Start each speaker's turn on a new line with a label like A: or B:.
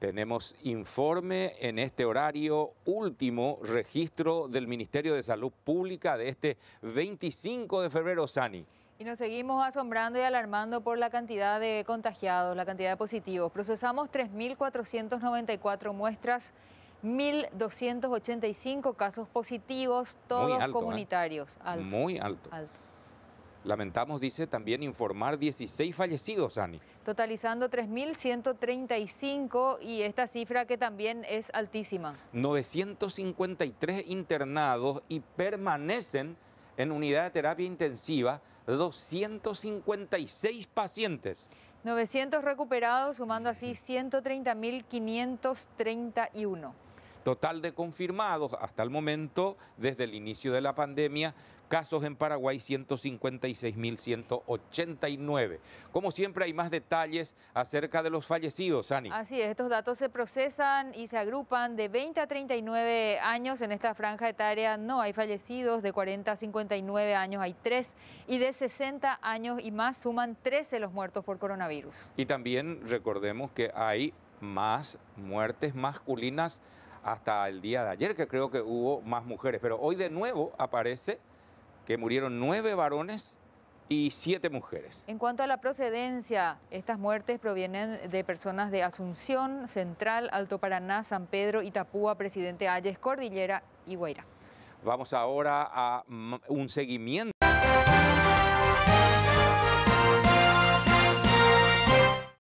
A: Tenemos informe en este horario, último registro del Ministerio de Salud Pública de este 25 de febrero, Sani.
B: Y nos seguimos asombrando y alarmando por la cantidad de contagiados, la cantidad de positivos. Procesamos 3.494 muestras, 1.285 casos positivos, todos ¿eh? comunitarios. Muy Alto, Muy alto. alto.
A: Lamentamos, dice, también informar 16 fallecidos, Ani.
B: Totalizando 3.135 y esta cifra que también es altísima.
A: 953 internados y permanecen en unidad de terapia intensiva 256 pacientes.
B: 900 recuperados, sumando así 130.531.
A: Total de confirmados hasta el momento, desde el inicio de la pandemia, casos en Paraguay 156.189. Como siempre hay más detalles acerca de los fallecidos, Ani. Así
B: es, estos datos se procesan y se agrupan de 20 a 39 años en esta franja etaria. No hay fallecidos, de 40 a 59 años hay 3 y de 60 años y más suman 13 los muertos por coronavirus.
A: Y también recordemos que hay más muertes masculinas hasta el día de ayer, que creo que hubo más mujeres, pero hoy de nuevo aparece que murieron nueve varones y siete mujeres.
B: En cuanto a la procedencia, estas muertes provienen de personas de Asunción, Central, Alto Paraná, San Pedro, Itapúa, Presidente Ayes, Cordillera y Guaira.
A: Vamos ahora a un seguimiento.